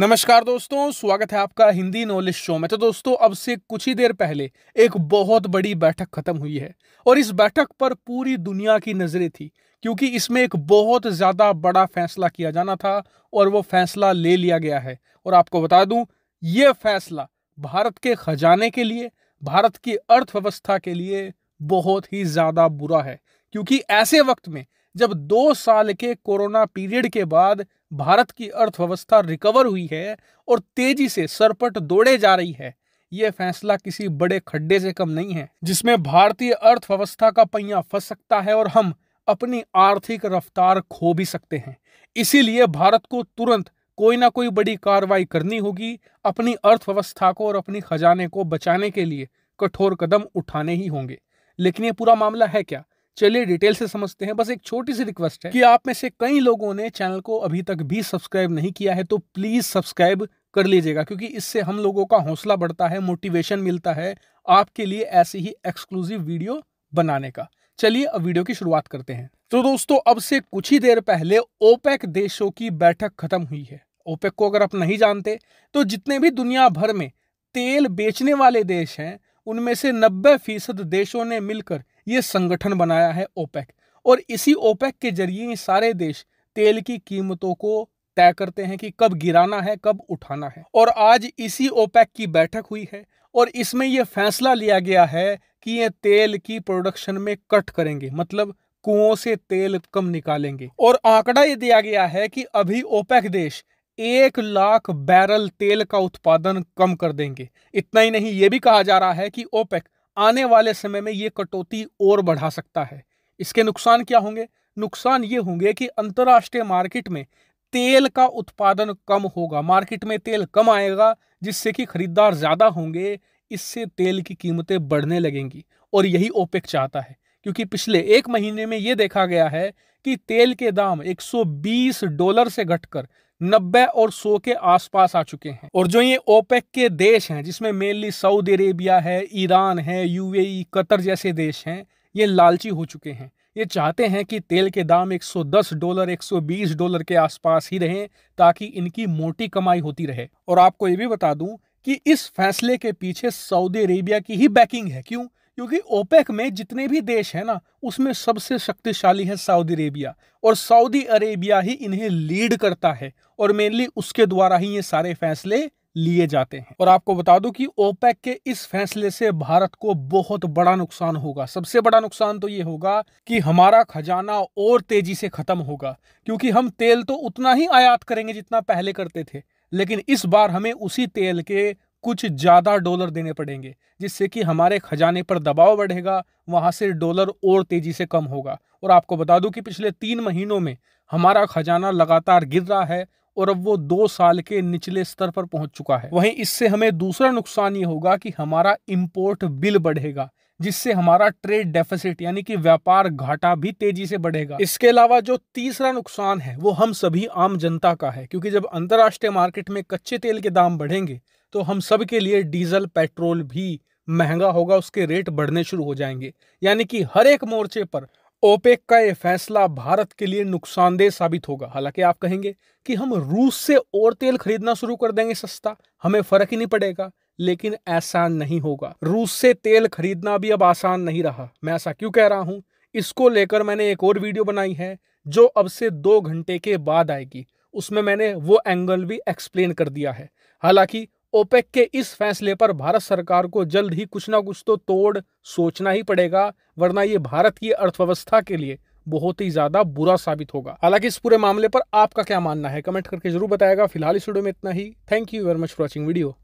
नमस्कार दोस्तों स्वागत है आपका हिंदी नॉलेज शो में तो दोस्तों अब से कुछ ही देर पहले एक बहुत बड़ी बैठक खत्म हुई है और इस बैठक पर पूरी दुनिया की नज़रें थी क्योंकि इसमें एक बहुत ज़्यादा बड़ा फैसला किया जाना था और वो फैसला ले लिया गया है और आपको बता दूं ये फैसला भारत के खजाने के लिए भारत की अर्थव्यवस्था के लिए बहुत ही ज़्यादा बुरा है क्योंकि ऐसे वक्त में जब दो साल के कोरोना पीरियड के बाद भारत की अर्थव्यवस्था रिकवर हुई है और तेजी से सरपट दौड़े जा रही है ये फैसला किसी बड़े खड्डे से कम नहीं है जिसमें भारतीय अर्थव्यवस्था का पहिया फंस सकता है और हम अपनी आर्थिक रफ्तार खो भी सकते हैं इसीलिए भारत को तुरंत कोई ना कोई बड़ी कार्रवाई करनी होगी अपनी अर्थव्यवस्था को और अपनी खजाने को बचाने के लिए कठोर कदम उठाने ही होंगे लेकिन ये पूरा मामला है क्या चलिए डिटेल से समझते हैं बस एक छोटी सी रिक्वेस्ट है कि आप में से कई लोगों ने चैनल को अभी तक भी सब्सक्राइब नहीं किया है तो प्लीज सब्सक्राइब कर लीजिएगा क्योंकि इससे हम लोगों का हौसला बढ़ता है मोटिवेशन मिलता है आपके लिए ऐसी ही एक्सक्लूसिव वीडियो बनाने का चलिए अब वीडियो की शुरुआत करते हैं तो दोस्तों अब से कुछ ही देर पहले ओपेक देशों की बैठक खत्म हुई है ओपेक को अगर आप नहीं जानते तो जितने भी दुनिया भर में तेल बेचने वाले देश हैं उनमें से 90 फीसद देशों ने मिलकर ये संगठन बनाया है ओपेक और इसी ओपेक के जरिए सारे देश तेल की कीमतों को तय करते हैं कि कब गिराना है कब उठाना है और आज इसी ओपेक की बैठक हुई है और इसमें यह फैसला लिया गया है कि ये तेल की प्रोडक्शन में कट करेंगे मतलब कुओं से तेल कम निकालेंगे और आंकड़ा ये दिया गया है कि अभी ओपेक देश एक लाख बैरल तेल का उत्पादन कम कर देंगे इतना ही नहीं ये भी कहा जा रहा है कि ओपेक आने वाले समय में ये कटौती और बढ़ा सकता है इसके नुकसान क्या होंगे नुकसान ये होंगे कि अंतर्राष्ट्रीय मार्केट में तेल का उत्पादन कम होगा मार्केट में तेल कम आएगा जिससे कि खरीदार ज़्यादा होंगे इससे तेल की कीमतें बढ़ने लगेंगी और यही ओपेक चाहता है क्योंकि पिछले एक महीने में ये देखा गया है कि तेल के दाम 120 डॉलर से घटकर नब्बे और सौ के आसपास आ चुके हैं और जो ये ओपेक के देश हैं जिसमें मेनली सऊदी अरेबिया है ईरान है यूएई e, कतर जैसे देश हैं ये लालची हो चुके हैं ये चाहते हैं कि तेल के दाम 110 डॉलर 120 डॉलर के आसपास ही रहें ताकि इनकी मोटी कमाई होती रहे और आपको ये भी बता दूं कि इस फैसले के पीछे सऊदी अरेबिया की ही बैकिंग है क्यों क्योंकि ओपेक में जितने भी देश हैं ना उसमें सबसे शक्तिशाली है सऊदी अरेबिया और सऊदी अरेबिया ही इन्हें लीड करता है और मेनली उसके द्वारा ही ये सारे फैसले लिए जाते हैं और आपको बता दूं कि ओपेक के इस फैसले से भारत को बहुत बड़ा नुकसान होगा सबसे बड़ा नुकसान तो ये होगा कि हमारा खजाना और तेजी से खत्म होगा क्योंकि हम तेल तो उतना ही आयात करेंगे जितना पहले करते थे लेकिन इस बार हमें उसी तेल के कुछ ज़्यादा डॉलर देने पड़ेंगे जिससे कि हमारे खजाने पर दबाव बढ़ेगा वहाँ से डॉलर और तेज़ी से कम होगा और आपको बता दूं कि पिछले तीन महीनों में हमारा खजाना लगातार गिर रहा है और अब वो दो साल के निचले स्तर पर पहुंच चुका है वहीं इससे हमें दूसरा नुकसान ये होगा कि हमारा इम्पोर्ट बिल बढ़ेगा जिससे हमारा ट्रेड डेफिसिट यानी कि व्यापार घाटा भी तेजी से बढ़ेगा इसके अलावा जो तीसरा नुकसान है वो हम सभी आम जनता का है क्योंकि जब अंतर्राष्ट्रीय मार्केट में कच्चे तेल के दाम बढ़ेंगे तो हम सब के लिए डीजल पेट्रोल भी महंगा होगा उसके रेट बढ़ने शुरू हो जाएंगे यानी कि हर एक मोर्चे पर ओपेक का ये फैसला भारत के लिए नुकसानदेह साबित होगा हालांकि आप कहेंगे कि हम रूस से और तेल खरीदना शुरू कर देंगे सस्ता हमें फर्क ही नहीं पड़ेगा लेकिन ऐसा नहीं होगा रूस से तेल खरीदना भी अब आसान नहीं रहा मैं ऐसा क्यों कह रहा हूं इसको लेकर मैंने एक और वीडियो बनाई है जो अब से दो घंटे के बाद आएगी उसमें मैंने वो एंगल भी एक्सप्लेन कर दिया है हालांकि ओपेक के इस फैसले पर भारत सरकार को जल्द ही कुछ ना कुछ तो तोड़ सोचना ही पड़ेगा वरना ये भारत की अर्थव्यवस्था के लिए बहुत ही ज्यादा बुरा साबित होगा हालांकि इस पूरे मामले पर आपका क्या मानना है कमेंट करके जरूर बताएगा फिलहाल इस वीडियो में इतना ही thank you very much for watching video